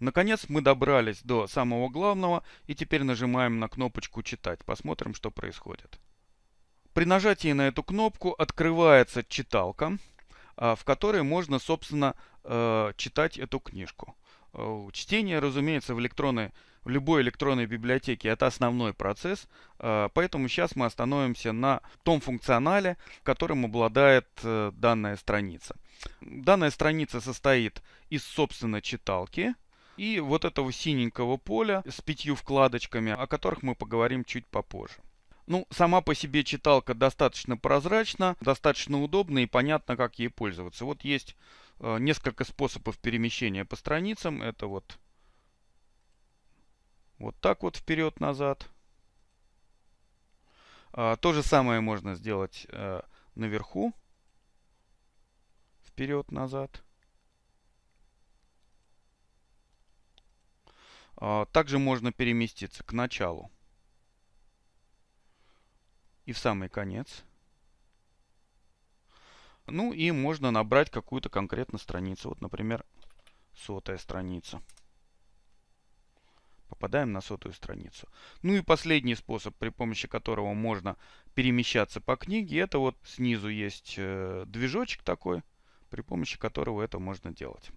Наконец мы добрались до самого главного и теперь нажимаем на кнопочку «Читать». Посмотрим, что происходит. При нажатии на эту кнопку открывается читалка, а, в которой можно, собственно, э, читать эту книжку. Э, чтение, разумеется, в электронной, в любой электронной библиотеке это основной процесс, э, поэтому сейчас мы остановимся на том функционале, которым обладает данная страница. Данная страница состоит из, собственно, читалки, и вот этого синенького поля с пятью вкладочками, о которых мы поговорим чуть попозже. Ну, сама по себе читалка достаточно прозрачна, достаточно удобна и понятно, как ей пользоваться. Вот есть э, несколько способов перемещения по страницам. Это вот, вот так вот вперед-назад. Э, то же самое можно сделать э, наверху. Вперед-назад. А, также можно переместиться к началу и в самый конец. Ну и можно набрать какую-то конкретно страницу. Вот, например, сотая страница. Попадаем на сотую страницу. Ну и последний способ, при помощи которого можно перемещаться по книге, это вот снизу есть э, движочек такой, при помощи которого это можно делать.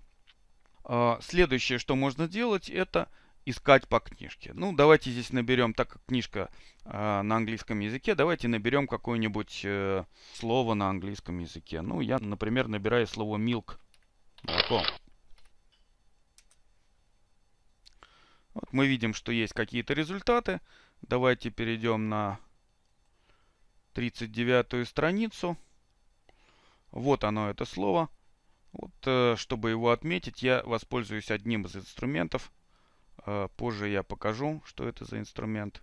А, следующее, что можно делать, это искать по книжке. Ну, давайте здесь наберем, так как книжка э, на английском языке, давайте наберем какое-нибудь э, слово на английском языке. Ну, я, например, набираю слово milk. Молоко. Вот мы видим, что есть какие-то результаты. Давайте перейдем на 39 страницу. Вот оно, это слово. Вот, э, чтобы его отметить, я воспользуюсь одним из инструментов – Э, позже я покажу, что это за инструмент.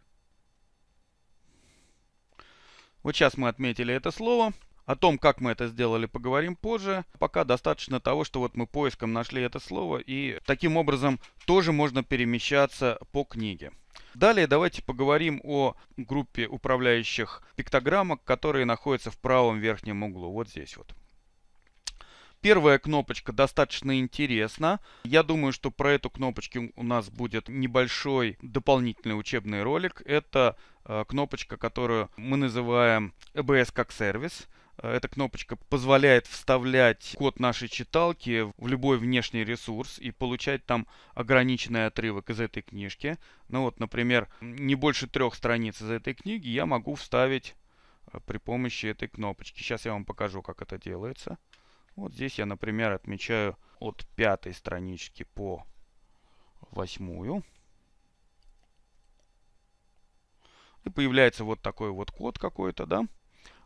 Вот сейчас мы отметили это слово. О том, как мы это сделали, поговорим позже. Пока достаточно того, что вот мы поиском нашли это слово. И таким образом тоже можно перемещаться по книге. Далее давайте поговорим о группе управляющих пиктограммок, которые находятся в правом верхнем углу. Вот здесь вот. Первая кнопочка достаточно интересна. Я думаю, что про эту кнопочку у нас будет небольшой дополнительный учебный ролик. Это э, кнопочка, которую мы называем EBS как сервис. Э, эта кнопочка позволяет вставлять код нашей читалки в любой внешний ресурс и получать там ограниченный отрывок из этой книжки. Ну вот, например, не больше трех страниц из этой книги я могу вставить э, при помощи этой кнопочки. Сейчас я вам покажу, как это делается. Вот здесь я, например, отмечаю от пятой странички по восьмую. И появляется вот такой вот код какой-то, да.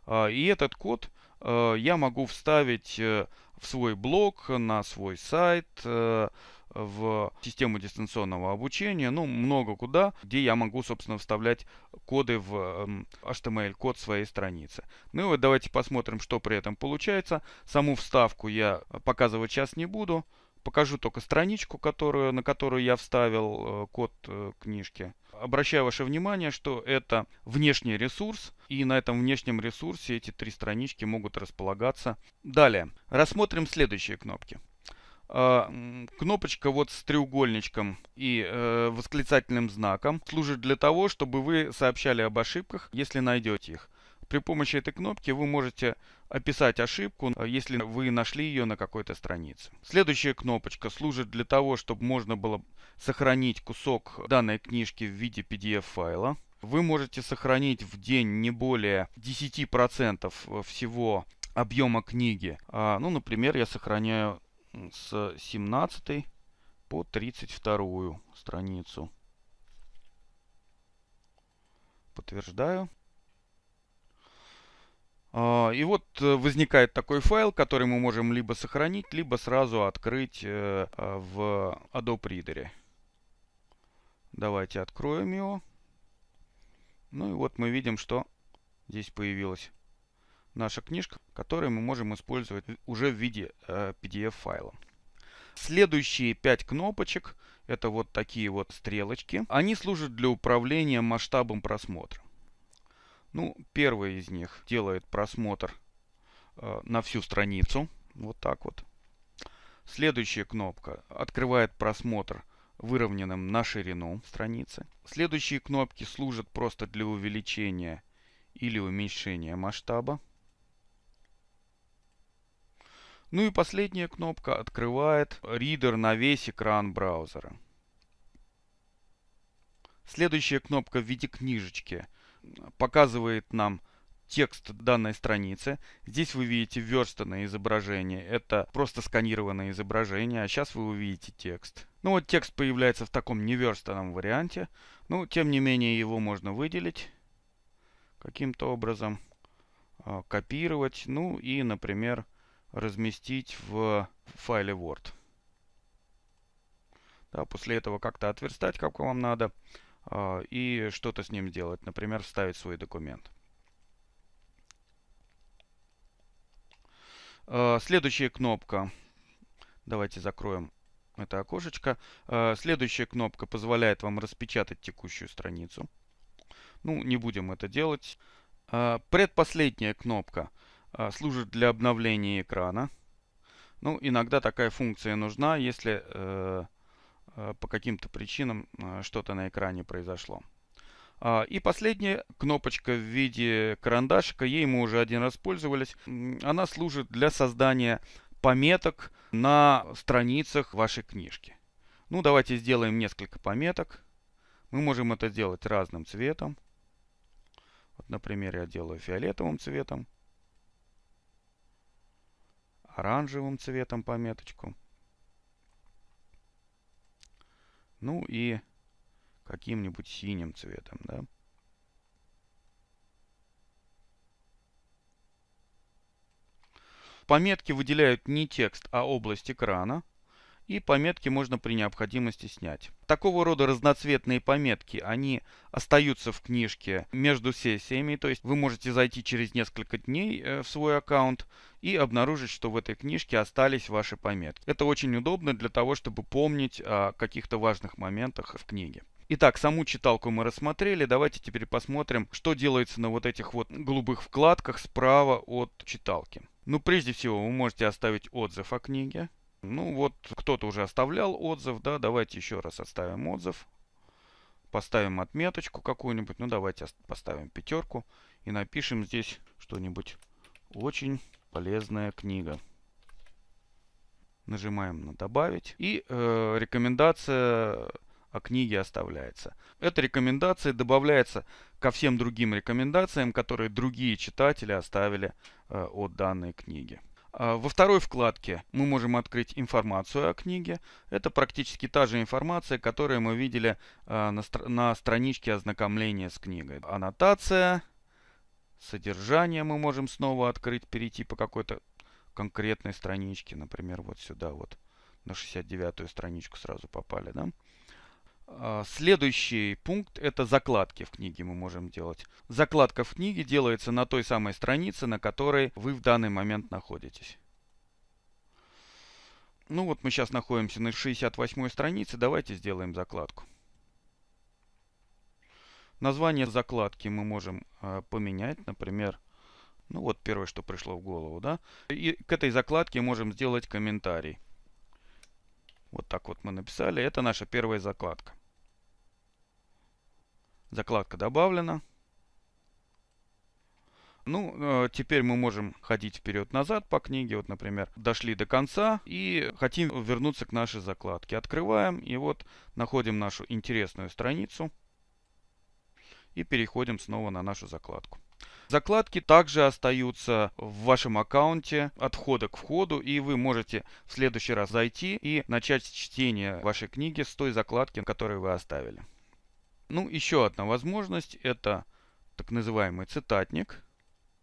А, и этот код э, я могу вставить э, в свой блог, на свой сайт, э, в систему дистанционного обучения, ну, много куда, где я могу, собственно, вставлять коды в эм, HTML-код своей страницы. Ну и вот давайте посмотрим, что при этом получается. Саму вставку я показывать сейчас не буду. Покажу только страничку, которую, на которую я вставил э, код э, книжки. Обращаю ваше внимание, что это внешний ресурс, и на этом внешнем ресурсе эти три странички могут располагаться. Далее, рассмотрим следующие кнопки. Э, кнопочка вот с треугольничком и э, восклицательным знаком служит для того, чтобы вы сообщали об ошибках, если найдете их. При помощи этой кнопки вы можете описать ошибку, э, если вы нашли ее на какой-то странице. Следующая кнопочка служит для того, чтобы можно было сохранить кусок данной книжки в виде PDF-файла. Вы можете сохранить в день не более 10% э, всего объема книги. А, ну, например, я сохраняю с 17 по 32 страницу. Подтверждаю. А, и вот э, возникает такой файл, который мы можем либо сохранить, либо сразу открыть э, э, в Adobe Reader. Давайте откроем его. Ну и вот мы видим, что здесь появилось наша книжка, которую мы можем использовать уже в виде PDF-файла. Э, Следующие пять кнопочек – это вот такие вот стрелочки. Они служат для управления масштабом просмотра. Ну, первая из них делает просмотр э, на всю страницу. Вот так вот. Следующая кнопка открывает просмотр выровненным на ширину страницы. Следующие кнопки служат просто для увеличения или уменьшения масштаба. Ну и последняя кнопка открывает ридер на весь экран браузера. Следующая кнопка в виде книжечки показывает нам текст данной страницы. Здесь вы видите верстанное изображение. Это просто сканированное изображение, а сейчас вы увидите текст. Ну вот текст появляется в таком неверстанном варианте. Ну, тем не менее, его можно выделить каким-то образом, а, копировать. Ну и, например, разместить в файле Word. Да, после этого как-то отверстать, как вам надо, а, и что-то с ним сделать. Например, вставить свой документ. А, следующая кнопка. Давайте закроем это окошечко. А, следующая кнопка позволяет вам распечатать текущую страницу. Ну, не будем это делать. Предпоследняя кнопка – а, служит для обновления экрана. Ну, иногда такая функция нужна, если э, э по каким-то причинам э, что-то на экране произошло. А, и последняя кнопочка в виде карандашика, ей мы уже один раз пользовались. Она служит для создания пометок на страницах вашей книжки. Ну, давайте сделаем несколько пометок. Мы можем это делать разным цветом. Вот, например, я делаю фиолетовым цветом оранжевым цветом пометочку. Ну и каким-нибудь синим цветом, да. Пометки выделяют не текст, а область экрана и пометки можно при необходимости снять. Такого рода разноцветные пометки, они остаются в книжке между сессиями, то есть вы можете зайти через несколько дней э, в свой аккаунт и обнаружить, что в этой книжке остались ваши пометки. Это очень удобно для того, чтобы помнить о каких-то важных моментах в книге. Итак, саму читалку мы рассмотрели. Давайте теперь посмотрим, что делается на вот этих вот голубых вкладках справа от читалки. Ну, прежде всего, вы можете оставить отзыв о книге. Ну вот, кто-то уже оставлял отзыв, да, давайте еще раз оставим отзыв. Поставим отметочку какую-нибудь, ну давайте поставим пятерку и напишем здесь что-нибудь. Очень полезная книга. Нажимаем на «Добавить» и э, рекомендация о книге оставляется. Эта рекомендация добавляется ко всем другим рекомендациям, которые другие читатели оставили э, от данной книги. А, во второй вкладке мы можем открыть информацию о книге. Это практически та же информация, которую мы видели а, на, на страничке ознакомления с книгой. Аннотация, содержание мы можем снова открыть, перейти по какой-то конкретной страничке. Например, вот сюда вот, на 69-ю страничку сразу попали. Да? А, следующий пункт – это закладки в книге мы можем делать. Закладка в книге делается на той самой странице, на которой вы в данный момент находитесь. Ну вот мы сейчас находимся на 68 странице, давайте сделаем закладку. Название закладки мы можем а, поменять, например, ну вот первое, что пришло в голову, да. И к этой закладке можем сделать комментарий. Вот так вот мы написали. Это наша первая закладка. Закладка добавлена. Ну, э, теперь мы можем ходить вперед-назад по книге. Вот, например, дошли до конца и хотим вернуться к нашей закладке. Открываем и вот находим нашу интересную страницу и переходим снова на нашу закладку. Закладки также остаются в вашем аккаунте от входа к входу, и вы можете в следующий раз зайти и начать чтение вашей книги с той закладки, которую вы оставили. Ну, еще одна возможность – это так называемый цитатник,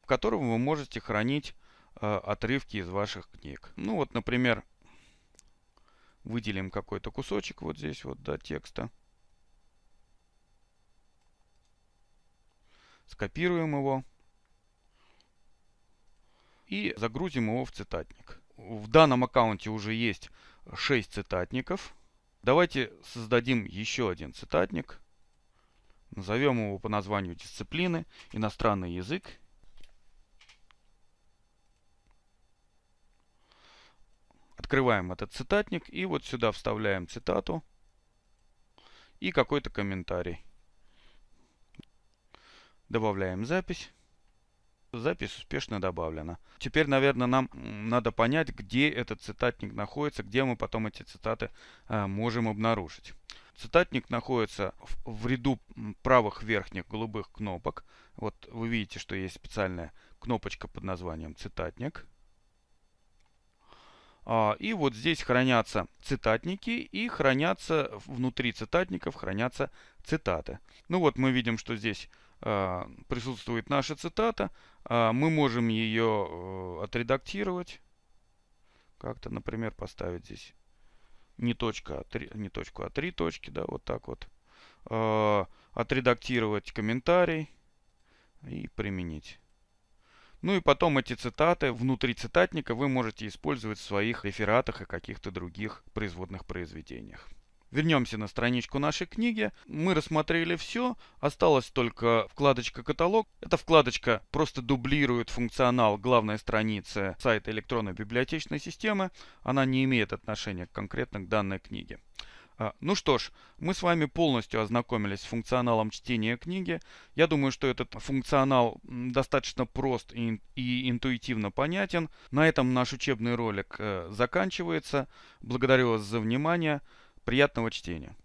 в котором вы можете хранить э, отрывки из ваших книг. Ну вот, например, выделим какой-то кусочек вот здесь вот до да, текста. Скопируем его и загрузим его в цитатник. В данном аккаунте уже есть 6 цитатников. Давайте создадим еще один цитатник. Назовем его по названию дисциплины «Иностранный язык». Открываем этот цитатник и вот сюда вставляем цитату и какой-то комментарий. Добавляем запись. Запись успешно добавлена. Теперь, наверное, нам надо понять, где этот цитатник находится, где мы потом эти цитаты э, можем обнаружить. Цитатник находится в ряду правых верхних голубых кнопок. Вот вы видите, что есть специальная кнопочка под названием «Цитатник». А, и вот здесь хранятся цитатники и хранятся внутри цитатников хранятся цитаты. Ну вот мы видим, что здесь а, присутствует наша цитата. А, мы можем ее э, отредактировать. Как-то, например, поставить здесь не, точка, а три, не точку, а три точки. Да, вот так вот. А, отредактировать комментарий и применить. Ну и потом эти цитаты внутри цитатника вы можете использовать в своих рефератах и каких-то других производных произведениях. Вернемся на страничку нашей книги. Мы рассмотрели все. Осталась только вкладочка «Каталог». Эта вкладочка просто дублирует функционал главной страницы сайта электронной библиотечной системы. Она не имеет отношения конкретно к данной книге. А, ну что ж, мы с вами полностью ознакомились с функционалом чтения книги. Я думаю, что этот функционал достаточно прост и, и интуитивно понятен. На этом наш учебный ролик э, заканчивается. Благодарю вас за внимание. Приятного чтения!